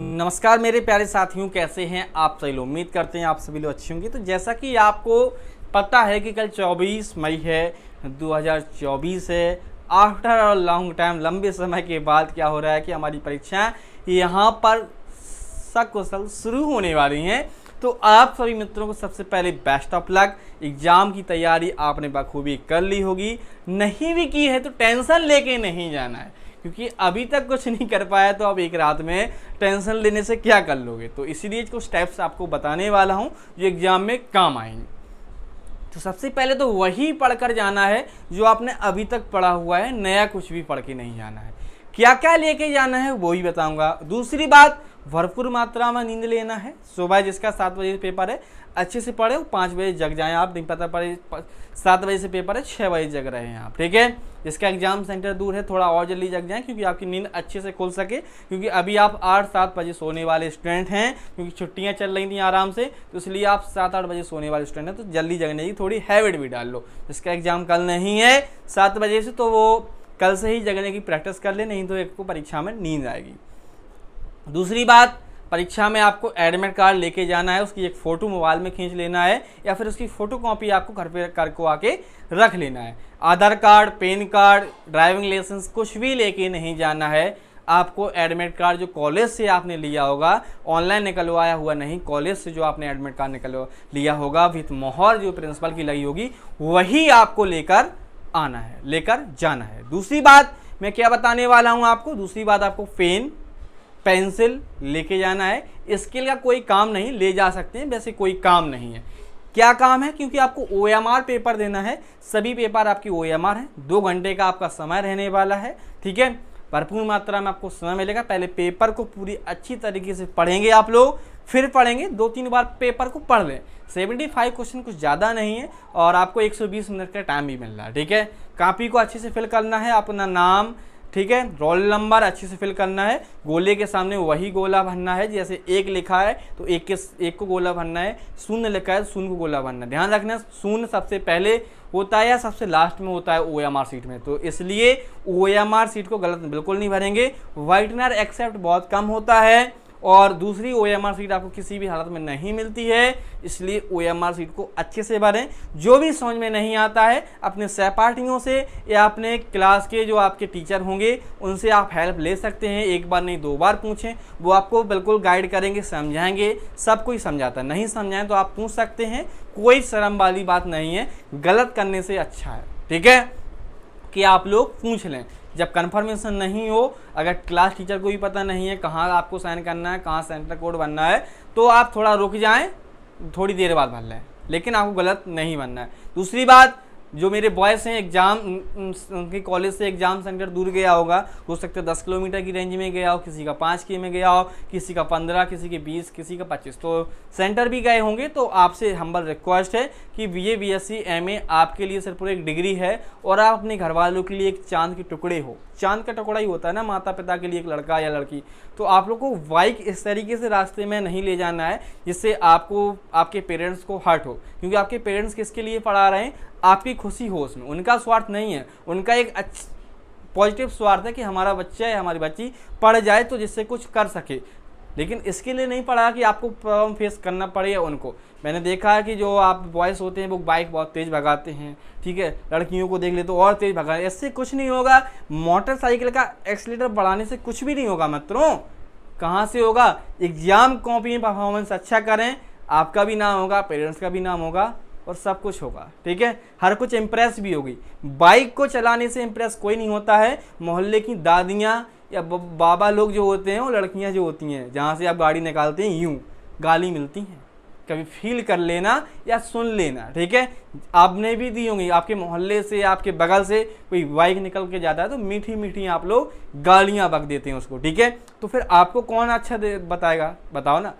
नमस्कार मेरे प्यारे साथियों कैसे हैं आप सभी लोग उम्मीद करते हैं आप सभी लोग अच्छे होंगे तो जैसा कि आपको पता है कि कल 24 मई है 2024 है आफ्टर लॉन्ग टाइम लंबे समय के बाद क्या हो रहा है कि हमारी परीक्षाएँ यहाँ पर सकुशल शुरू होने वाली हैं तो आप सभी मित्रों को सबसे पहले बेस्ट ऑफ लक एग्ज़ाम की तैयारी आपने बखूबी कर ली होगी नहीं भी की है तो टेंशन लेके नहीं जाना है क्योंकि अभी तक कुछ नहीं कर पाया तो आप एक रात में टेंशन लेने से क्या कर लोगे तो इसीलिए कुछ स्टेप्स आपको बताने वाला हूँ जो एग्ज़ाम में काम आएंगे तो सबसे पहले तो वही पढ़कर जाना है जो आपने अभी तक पढ़ा हुआ है नया कुछ भी पढ़ के नहीं जाना है क्या क्या लेके जाना है वो ही बताऊंगा दूसरी बात भरपूर मात्रा में नींद लेना है सुबह जिसका सात बजे से पेपर है अच्छे से पढ़े पाँच बजे जग जाएं आप नहीं पता पड़े सात बजे से पेपर है छः बजे जग रहे हैं आप ठीक है जिसका एग्जाम सेंटर दूर है थोड़ा और जल्दी जग जाएं क्योंकि आपकी नींद अच्छे से खुल सके क्योंकि अभी आप आठ सात बजे सोने वाले स्टूडेंट हैं क्योंकि छुट्टियाँ चल रही थी आराम से तो इसलिए आप सात आठ बजे सोने वाले स्टूडेंट हैं तो जल्दी जगने की थोड़ी हैबिट भी डाल लो जिसका एग्जाम कल नहीं है सात बजे से तो वो कल से ही जगने की प्रैक्टिस कर ले नहीं तो एक को परीक्षा में नींद आएगी दूसरी बात परीक्षा में आपको एडमिट कार्ड लेके जाना है उसकी एक फ़ोटो मोबाइल में खींच लेना है या फिर उसकी फ़ोटो कॉपी आपको घर पे को आके रख लेना है Aadhaar card PAN card driving licence कुछ भी लेके नहीं जाना है आपको एडमिट कार्ड जो कॉलेज से आपने लिया होगा ऑनलाइन निकलवाया हुआ नहीं कॉलेज से जो आपने एडमिट कार्ड निकल लिया होगा विथ मोहर जो प्रिंसिपल की लगी होगी वही आपको लेकर आना है लेकर जाना है दूसरी बात मैं क्या बताने वाला हूँ आपको दूसरी बात आपको पेन पेंसिल लेके जाना है स्केल का कोई काम नहीं ले जा सकते हैं वैसे कोई काम नहीं है क्या काम है क्योंकि आपको ओ पेपर देना है सभी पेपर आपकी ओ एम है दो घंटे का आपका समय रहने वाला है ठीक है भरपूर मात्रा में आपको समय मिलेगा पहले पेपर को पूरी अच्छी तरीके से पढ़ेंगे आप लोग फिर पढ़ेंगे दो तीन बार पेपर को पढ़ लें सेवेंटी फाइव क्वेश्चन कुछ ज़्यादा नहीं है और आपको एक सौ बीस मिनट का टाइम भी मिल रहा है ठीक है कापी को अच्छे से फिल करना है अपना नाम ठीक है रोल नंबर अच्छे से फिल करना है गोले के सामने वही गोला भरना है जैसे एक लिखा है तो एक के एक को गोला भरना है शून्य लिखा है तो शून्य को गोला भरना है ध्यान रखना शून्य सबसे पहले होता है या सबसे लास्ट में होता है ओ एम आर सीट में तो इसलिए ओ एम आर सीट को गलत बिल्कुल नहीं भरेंगे वाइटनर एक्सेप्ट बहुत कम होता है और दूसरी ओ एम आर सीट आपको किसी भी हालत में नहीं मिलती है इसलिए ओ एम आर सीट को अच्छे से भरें जो भी समझ में नहीं आता है अपने सहपाठियों से या अपने क्लास के जो आपके टीचर होंगे उनसे आप हेल्प ले सकते हैं एक बार नहीं दो बार पूछें वो आपको बिल्कुल गाइड करेंगे समझाएंगे सब कोई समझाता नहीं समझाएं तो आप पूछ सकते हैं कोई शर्म वाली बात नहीं है गलत करने से अच्छा है ठीक है कि आप लोग पूछ लें जब कन्फर्मेशन नहीं हो अगर क्लास टीचर को भी पता नहीं है कहाँ आपको साइन करना है कहाँ सेंटर कोड बनना है तो आप थोड़ा रुक जाएँ थोड़ी देर बाद भर लें लेकिन आपको गलत नहीं बनना है दूसरी बात जो मेरे बॉयस हैं एग्ज़ाम उनके कॉलेज से एग्ज़ाम सेंटर दूर गया होगा हो सकता है दस किलोमीटर की रेंज में गया हो किसी का पाँच के में गया हो किसी का पंद्रह किसी के बीस किसी का पच्चीस तो सेंटर भी गए होंगे तो आपसे हम्बल रिक्वेस्ट है कि B A B S C M A आपके लिए सिर्फ एक डिग्री है और आप अपने घर वालों के लिए एक चांद के टुकड़े हो चांद का टुकड़ा ही होता है ना माता पिता के लिए एक लड़का या लड़की तो आप लोग को बाइक इस तरीके से रास्ते में नहीं ले जाना है जिससे आपको आपके पेरेंट्स को हर्ट हो क्योंकि आपके पेरेंट्स किसके लिए पढ़ा रहे हैं आपकी खुशी हो उसमें उनका स्वार्थ नहीं है उनका एक अच्छ पॉजिटिव स्वार्थ है कि हमारा बच्चा या हमारी बच्ची पढ़ जाए तो जिससे कुछ कर सके लेकिन इसके लिए नहीं पढ़ा कि आपको प्रॉब्लम फेस करना पड़े उनको मैंने देखा है कि जो आप बॉयस होते हैं वो बाइक बहुत तेज़ भगाते हैं ठीक है लड़कियों को देख ले तो और तेज़ भगा इससे कुछ नहीं होगा मोटरसाइकिल का एक्सलेटर बढ़ाने से कुछ भी नहीं होगा मित्रों कहाँ से होगा एग्ज़ाम कॉपी में परफॉर्मेंस अच्छा करें आपका भी नाम होगा पेरेंट्स का भी नाम होगा और सब कुछ होगा ठीक है हर कुछ इम्प्रेस भी होगी बाइक को चलाने से इम्प्रेस कोई नहीं होता है मोहल्ले की दादियाँ या बाबा लोग जो होते हैं वो लड़कियां जो होती हैं जहाँ से आप गाड़ी निकालते हैं यूँ गाली मिलती हैं कभी फील कर लेना या सुन लेना ठीक है आपने भी दी होंगी आपके मोहल्ले से आपके बगल से कोई बाइक निकल के जाता है तो मीठी मीठी आप लोग गालियाँ बक देते हैं उसको ठीक है तो फिर आपको कौन अच्छा बताएगा बताओ ना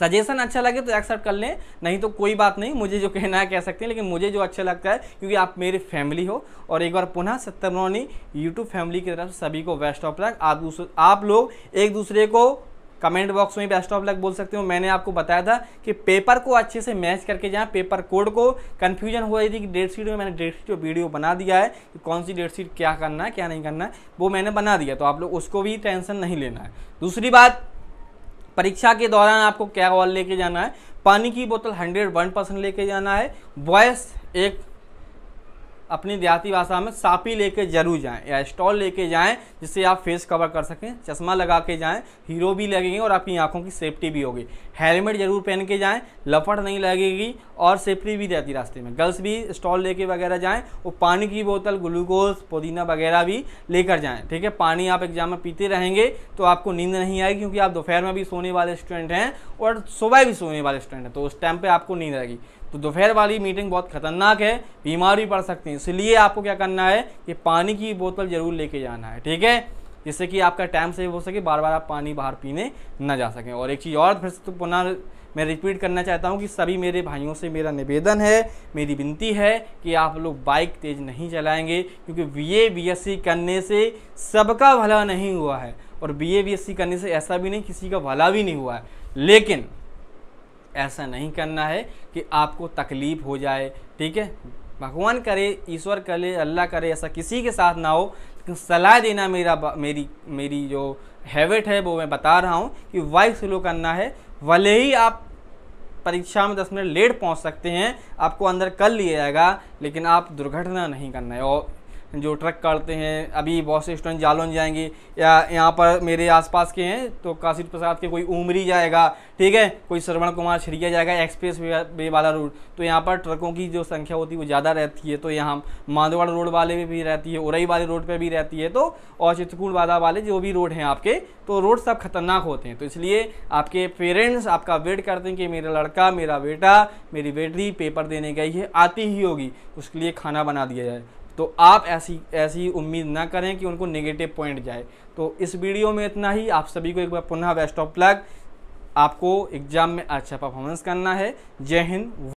सजेशन अच्छा लगे तो एक्सेप्ट कर लें नहीं तो कोई बात नहीं मुझे जो कहना है कह सकते हैं लेकिन मुझे जो अच्छा लगता है क्योंकि आप मेरी फैमिली हो और एक बार पुनः सत्यमोनी यूट्यूब फैमिली की तरफ सभी को बेस्ट ऑफ लक आप दूसरे आप लोग एक दूसरे को कमेंट बॉक्स में बेस्ट ऑफ लक बोल सकते हो मैंने आपको बताया था कि पेपर को अच्छे से मैच करके जाएँ पेपर कोड को कन्फ्यूजन हो रही थी कि डेट शीट में मैंने डेट शीट वीडियो बना दिया है कि कौन सी डेट शीट क्या करना है क्या नहीं करना है वो मैंने बना दिया तो आप लोग उसको भी टेंशन नहीं लेना है दूसरी बात परीक्षा के दौरान आपको क्या वॉल लेके जाना है पानी की बोतल हंड्रेड वन परसेंट लेके जाना है बॉयस एक अपनी देहाती भाषा में सापी लेके जरूर जाएं या स्टॉल लेके जाएं जिससे आप फेस कवर कर सकें चश्मा लगा के जाएं हीरो भी लगेंगे और आपकी आंखों की सेफ्टी भी होगी हेलमेट जरूर पहन के जाएं लपट नहीं लगेगी और सेफ्टी भी रहती रास्ते में गर्ल्स भी स्टॉल लेके वगैरह जाएँ और पानी की बोतल ग्लूकोज पुदीना वगैरह भी लेकर जाएँ ठीक है पानी आप एग्जाम में पीते रहेंगे तो आपको नींद नहीं आएगी क्योंकि आप दोपहर में भी सोने वाले स्टूडेंट हैं और सुबह भी सोने वाले स्टूडेंट हैं तो उस टाइम पर आपको नींद आएगी तो दोपहर वाली मीटिंग बहुत ख़तरनाक है बीमारी पड़ सकती है इसलिए आपको क्या करना है कि पानी की बोतल ज़रूर लेके जाना है ठीक है जिससे कि आपका टाइम सेव हो सके बार बार आप पानी बाहर पीने ना जा सकें और एक चीज़ और फिर से तो पुनः मैं रिपीट करना चाहता हूँ कि सभी मेरे भाइयों से मेरा निवेदन है मेरी विनती है कि आप लोग बाइक तेज़ नहीं चलाएंगे क्योंकि बीए बीएससी करने से सबका भला नहीं हुआ है और बीए बीएससी करने से ऐसा भी नहीं किसी का भला भी नहीं हुआ है लेकिन ऐसा नहीं करना है कि आपको तकलीफ़ हो जाए ठीक है भगवान करे ईश्वर करे अल्लाह करे ऐसा किसी के साथ ना हो सलाह देना मेरा मेरी मेरी जो हैबिट है वो मैं बता रहा हूँ कि वाइफ स्लो करना है भले ही आप परीक्षा में दस मिनट लेट पहुँच सकते हैं आपको अंदर कर लिया जाएगा लेकिन आप दुर्घटना नहीं करना है और जो ट्रक काटते हैं अभी बहुत से स्टूडेंट जालौन जाएंगे या यहाँ पर मेरे आसपास के हैं तो काशिर प्रसाद के कोई उमरी जाएगा ठीक है कोई श्रवण कुमार छिड़िया जाएगा एक्सप्रेस वे वाला रोड तो यहाँ पर ट्रकों की जो संख्या होती है वो ज़्यादा रहती है तो यहाँ माधवाड़ रोड वाले में भी रहती है उरई वाले रोड पर भी रहती है तो और चित्रकूट वाला वाले जो भी रोड हैं आपके तो रोड सब खतरनाक होते हैं तो इसलिए आपके पेरेंट्स आपका वेट करते हैं कि मेरा लड़का मेरा बेटा मेरी बेटी पेपर देने गई है आती ही होगी उसके लिए खाना बना दिया जाए तो आप ऐसी ऐसी उम्मीद ना करें कि उनको नेगेटिव पॉइंट जाए तो इस वीडियो में इतना ही आप सभी को एक बार पुनः बेस्ट ऑफ लक आपको एग्ज़ाम में अच्छा परफॉर्मेंस करना है जय हिंद